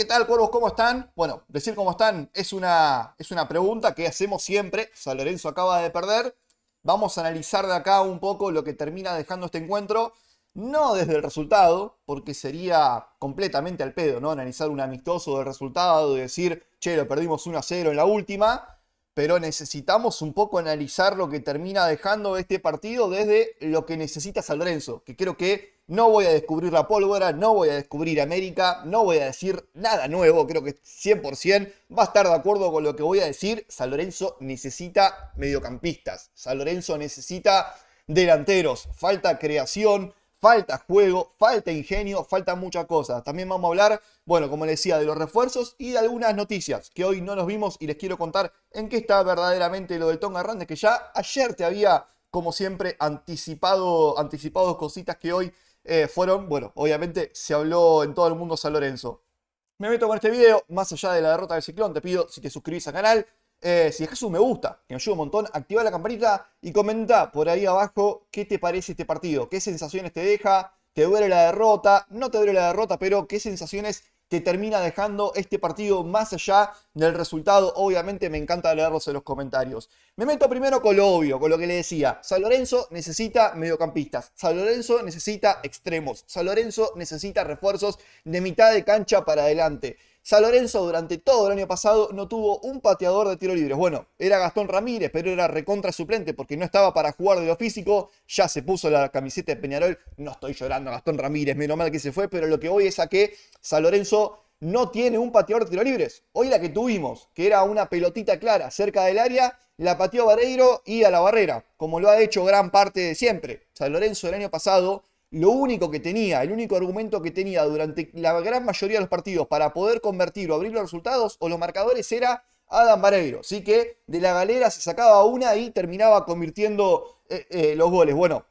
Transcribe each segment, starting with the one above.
¿Qué tal, cuervos? ¿Cómo están? Bueno, decir cómo están es una, es una pregunta que hacemos siempre. San Lorenzo acaba de perder. Vamos a analizar de acá un poco lo que termina dejando este encuentro. No desde el resultado, porque sería completamente al pedo, ¿no? Analizar un amistoso del resultado y decir, che, lo perdimos 1 a 0 en la última pero necesitamos un poco analizar lo que termina dejando este partido desde lo que necesita San Lorenzo, que creo que no voy a descubrir la pólvora, no voy a descubrir América, no voy a decir nada nuevo, creo que 100% va a estar de acuerdo con lo que voy a decir. San Lorenzo necesita mediocampistas, San Lorenzo necesita delanteros, falta creación, falta juego, falta ingenio, falta muchas cosas. También vamos a hablar, bueno, como les decía, de los refuerzos y de algunas noticias que hoy no nos vimos y les quiero contar en qué está verdaderamente lo del Tonga Hernández, que ya ayer te había, como siempre, anticipado, anticipado cositas que hoy eh, fueron, bueno, obviamente se habló en todo el mundo San Lorenzo. Me meto con este video, más allá de la derrota del ciclón, te pido si te suscribís al canal, eh, si dejas un me gusta, que me ayuda un montón, activa la campanita y comenta por ahí abajo qué te parece este partido, qué sensaciones te deja, te duele la derrota, no te duele la derrota, pero qué sensaciones te termina dejando este partido más allá del resultado. Obviamente me encanta leerlos en los comentarios. Me meto primero con lo obvio, con lo que le decía. San Lorenzo necesita mediocampistas. San Lorenzo necesita extremos. San Lorenzo necesita refuerzos de mitad de cancha para adelante. San Lorenzo durante todo el año pasado no tuvo un pateador de tiro libre. Bueno, era Gastón Ramírez, pero era recontra suplente porque no estaba para jugar de lo físico. Ya se puso la camiseta de Peñarol. No estoy llorando a Gastón Ramírez, menos mal que se fue, pero lo que hoy es a que San Lorenzo no tiene un pateador de tiro libres. Hoy la que tuvimos, que era una pelotita clara cerca del área, la pateó Barreiro y a la barrera, como lo ha hecho gran parte de siempre. San Lorenzo el año pasado lo único que tenía, el único argumento que tenía durante la gran mayoría de los partidos para poder convertir o abrir los resultados o los marcadores era Adam Vareiro. Así que de la galera se sacaba una y terminaba convirtiendo eh, eh, los goles. Bueno,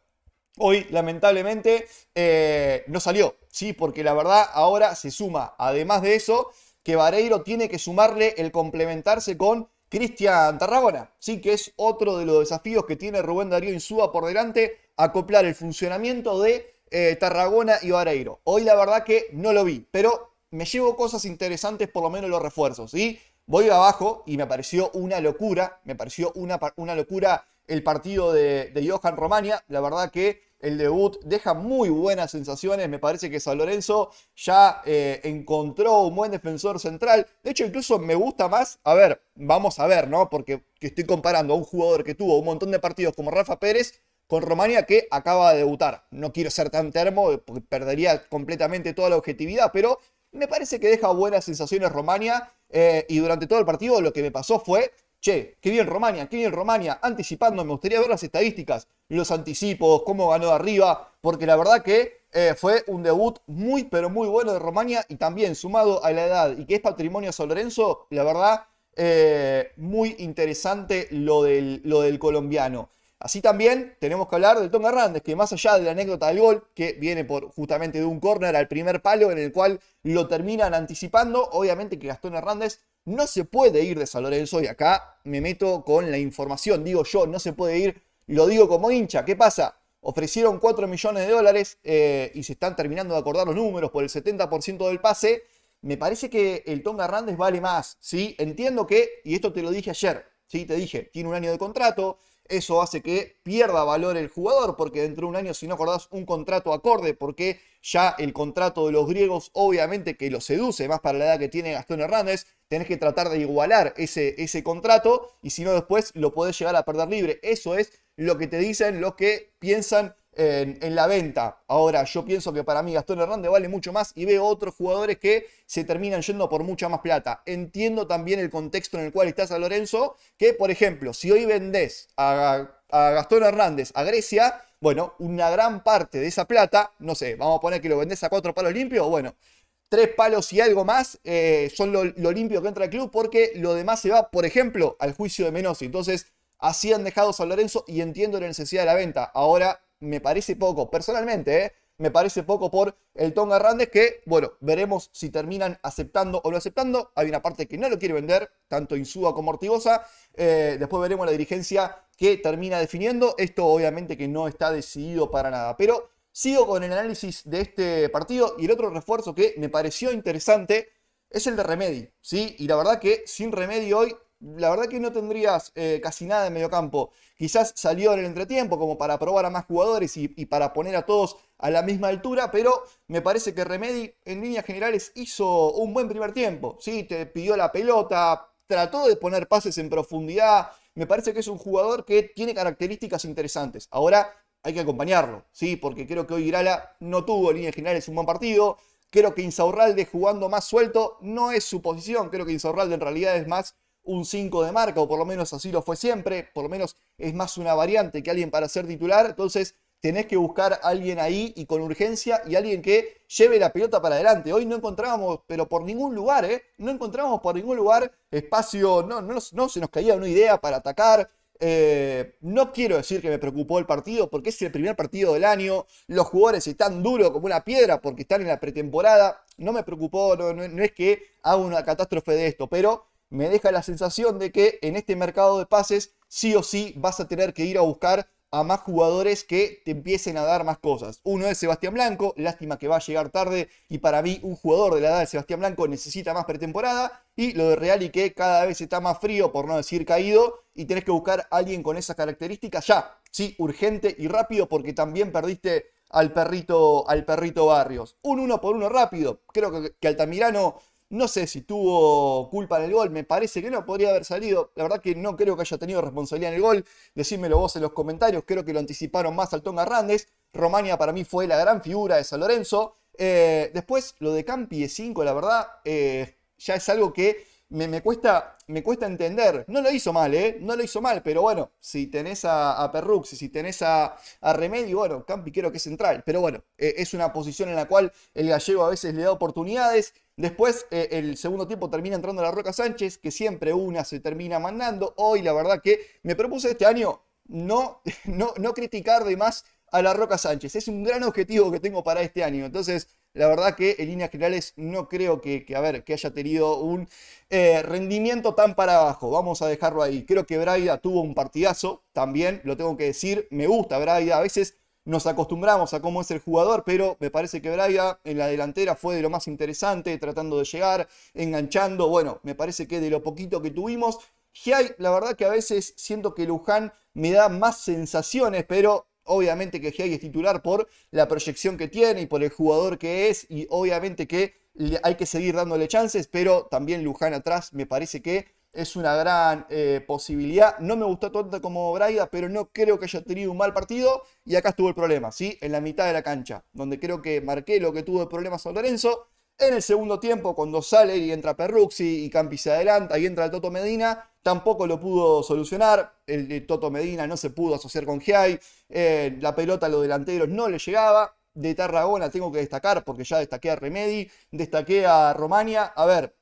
hoy lamentablemente eh, no salió, ¿sí? Porque la verdad ahora se suma, además de eso, que Vareiro tiene que sumarle el complementarse con Cristian Tarragona, sí que es otro de los desafíos que tiene Rubén Darío Insúa por delante acoplar el funcionamiento de eh, Tarragona y Vareiro. Hoy la verdad que no lo vi, pero me llevo cosas interesantes, por lo menos los refuerzos. Y voy abajo y me pareció una locura, me pareció una, una locura el partido de, Johan Romania. La verdad que el debut deja muy buenas sensaciones. Me parece que San Lorenzo ya eh, encontró un buen defensor central. De hecho, incluso me gusta más. A ver, vamos a ver, ¿no? Porque estoy comparando a un jugador que tuvo un montón de partidos como Rafa Pérez con Romania que acaba de debutar. No quiero ser tan termo, perdería completamente toda la objetividad, pero me parece que deja buenas sensaciones Romania eh, y durante todo el partido lo que me pasó fue, che, qué bien Romania, qué bien Romania, anticipando, me gustaría ver las estadísticas, los anticipos, cómo ganó de arriba, porque la verdad que eh, fue un debut muy, pero muy bueno de Romania y también sumado a la edad y que es patrimonio San Lorenzo, la verdad, eh, muy interesante lo del, lo del colombiano. Así también tenemos que hablar del Tom Hernández, que más allá de la anécdota del gol, que viene por justamente de un córner al primer palo en el cual lo terminan anticipando, obviamente que Gastón Hernández no se puede ir de San Lorenzo y acá me meto con la información, digo yo, no se puede ir, lo digo como hincha, ¿qué pasa? Ofrecieron 4 millones de dólares eh, y se están terminando de acordar los números por el 70% del pase. Me parece que el Tom Hernández vale más, ¿sí? Entiendo que, y esto te lo dije ayer, ¿sí? Te dije, tiene un año de contrato, eso hace que pierda valor el jugador, porque dentro de un año, si no acordás un contrato acorde, porque ya el contrato de los griegos, obviamente que lo seduce, más para la edad que tiene Gastón Hernández, tenés que tratar de igualar ese, ese contrato, y si no, después lo podés llegar a perder libre. Eso es lo que te dicen los que piensan en, la venta. Ahora, yo pienso que para mí Gastón Hernández vale mucho más y veo otros jugadores que se terminan yendo por mucha más plata. Entiendo también el contexto en el cual está San Lorenzo, que por ejemplo, si hoy vendés a, Gastón Hernández a Grecia, bueno, una gran parte de esa plata, no sé, vamos a poner que lo vendés a cuatro palos limpios, bueno, tres palos y algo más eh, son lo, limpio que entra el club porque lo demás se va, por ejemplo, al juicio de Menosi. Entonces, así han dejado San Lorenzo y entiendo la necesidad de la venta. Ahora me parece poco, personalmente, eh, me parece poco por el Tonga randes que, bueno, veremos si terminan aceptando o no aceptando. Hay una parte que no lo quiere vender, tanto Insúa como Ortigosa. Eh, después veremos la dirigencia que termina definiendo. Esto obviamente que no está decidido para nada, pero sigo con el análisis de este partido y el otro refuerzo que me pareció interesante es el de Remedy, ¿sí? Y la verdad que sin Remedy hoy la verdad que no tendrías eh, casi nada en medio campo, Quizás salió en el entretiempo como para probar a más jugadores y, para poner a todos a la misma altura, pero me parece que Remedy en líneas generales hizo un buen primer tiempo. Sí, te pidió la pelota, trató de poner pases en profundidad. Me parece que es un jugador que tiene características interesantes. Ahora hay que acompañarlo, sí, porque creo que hoy Irala no tuvo en líneas generales un buen partido. Creo que Insaurralde jugando más suelto no es su posición. Creo que Insaurralde en realidad es más un 5 de marca, o por lo menos así lo fue siempre, por lo menos es más una variante que alguien para ser titular, entonces tenés que buscar a alguien ahí y con urgencia y alguien que lleve la pelota para adelante. Hoy no encontrábamos, pero por ningún lugar, ¿eh? No encontrábamos por ningún lugar espacio, no, no, no se nos caía una idea para atacar. Eh, no quiero decir que me preocupó el partido porque es el primer partido del año, los jugadores están duros como una piedra porque están en la pretemporada, no me preocupó, no, no es que haga una catástrofe de esto, pero me deja la sensación de que en este mercado de pases sí o sí vas a tener que ir a buscar a más jugadores que te empiecen a dar más cosas. Uno es Sebastián Blanco, lástima que va a llegar tarde y para mí un jugador de la edad de Sebastián Blanco necesita más pretemporada y lo de Real y que cada vez está más frío, por no decir caído, y tenés que buscar a alguien con esas características ya, sí, urgente y rápido porque también perdiste al perrito, al perrito Barrios. Un uno por uno rápido, creo que, que Altamirano no sé si tuvo culpa en el gol, me parece que no, podría haber salido. La verdad que no creo que haya tenido responsabilidad en el gol. Decídmelo vos en los comentarios, creo que lo anticiparon más al Tonga Randes. Romania para mí fue la gran figura de San Lorenzo. Eh, después, lo de Campi 5, la verdad, eh, ya es algo que me, cuesta, entender. No lo hizo mal, ¿eh? No lo hizo mal, pero bueno, si tenés a, a Perrux, si tenés a, Remedio, bueno, Campi creo que es central, pero bueno, eh, es una posición en la cual el gallego a veces le da oportunidades. Después, eh, el segundo tiempo termina entrando la Roca Sánchez, que siempre una se termina mandando. Hoy, la verdad que me propuse este año no, no, no criticar de más a la Roca Sánchez. Es un gran objetivo que tengo para este año. Entonces, la verdad que en líneas generales no creo que, a ver, que haya tenido un eh, rendimiento tan para abajo. Vamos a dejarlo ahí. Creo que Braida tuvo un partidazo también, lo tengo que decir. Me gusta Braida. A veces nos acostumbramos a cómo es el jugador, pero me parece que Braga en la delantera fue de lo más interesante, tratando de llegar, enganchando. Bueno, me parece que de lo poquito que tuvimos. Giai, la verdad que a veces siento que Luján me da más sensaciones, pero obviamente que Giai es titular por la proyección que tiene y por el jugador que es, y obviamente que hay que seguir dándole chances, pero también Luján atrás me parece que es una gran eh, posibilidad. No me gustó tanto como Braida, pero no creo que haya tenido un mal partido. Y acá estuvo el problema, ¿sí? En la mitad de la cancha, donde creo que marqué lo que tuvo el problema San Lorenzo. En el segundo tiempo, cuando sale y entra Perruxi y Campi se adelanta y entra el Toto Medina, tampoco lo pudo solucionar. El, eh, Toto Medina no se pudo asociar con Giai. Eh, la pelota a los delanteros no le llegaba. De Tarragona tengo que destacar, porque ya destaqué a Remedi, destaqué a Romania. A ver,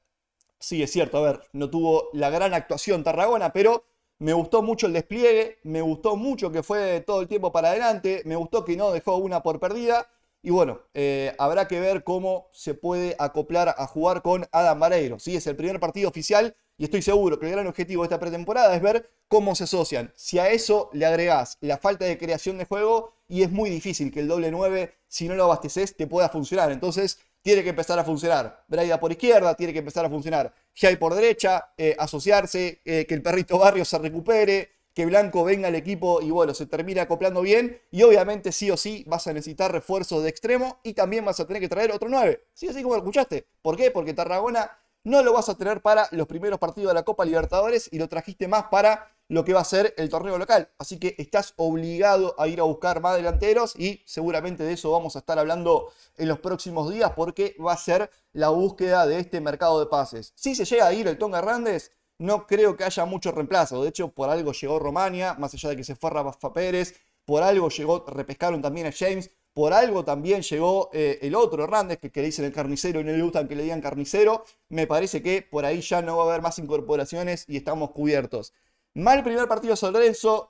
Sí, es cierto, a ver, no tuvo la gran actuación Tarragona, pero me gustó mucho el despliegue, me gustó mucho que fue todo el tiempo para adelante, me gustó que no dejó una por perdida. Y bueno, eh, habrá que ver cómo se puede acoplar a jugar con Adam Vareiro. Sí, es el primer partido oficial y estoy seguro que el gran objetivo de esta pretemporada es ver cómo se asocian. Si a eso le agregás la falta de creación de juego, y es muy difícil que el doble 9, si no lo abasteces, te pueda funcionar. Entonces, tiene que empezar a funcionar. Braida por izquierda, tiene que empezar a funcionar. Jai por derecha, eh, asociarse, eh, que el perrito Barrio se recupere, que Blanco venga al equipo y bueno, se termina acoplando bien. Y obviamente, sí o sí, vas a necesitar refuerzos de extremo y también vas a tener que traer otro 9. Sí, así como lo escuchaste. ¿Por qué? Porque Tarragona no lo vas a tener para los primeros partidos de la Copa Libertadores y lo trajiste más para lo que va a ser el torneo local. Así que estás obligado a ir a buscar más delanteros y seguramente de eso vamos a estar hablando en los próximos días porque va a ser la búsqueda de este mercado de pases. Si se llega a ir el Tonga Hernández, no creo que haya mucho reemplazo. De hecho, por algo llegó Romania, más allá de que se fue Rafa Pérez, por algo llegó, repescaron también a James. Por algo también llegó eh, el otro Hernández, que, le dicen el carnicero y no le gustan que le digan carnicero. Me parece que por ahí ya no va a haber más incorporaciones y estamos cubiertos. Mal primer partido San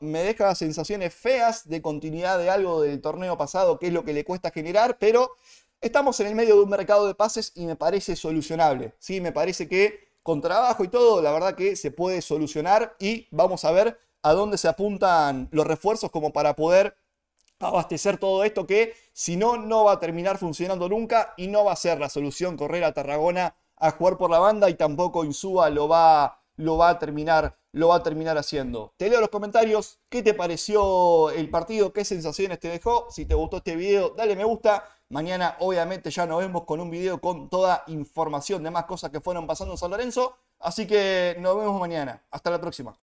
me deja sensaciones feas de continuidad de algo del torneo pasado, que es lo que le cuesta generar, pero estamos en el medio de un mercado de pases y me parece solucionable. Sí, me parece que con trabajo y todo, la verdad que se puede solucionar y vamos a ver a dónde se apuntan los refuerzos como para poder abastecer todo esto que si no, no va a terminar funcionando nunca y no va a ser la solución correr a Tarragona a jugar por la banda y tampoco Insúa lo va, lo va, a, terminar, lo va a terminar haciendo. Te leo los comentarios, qué te pareció el partido, qué sensaciones te dejó, si te gustó este video dale me gusta. Mañana obviamente ya nos vemos con un video con toda información de más cosas que fueron pasando en San Lorenzo. Así que nos vemos mañana. Hasta la próxima.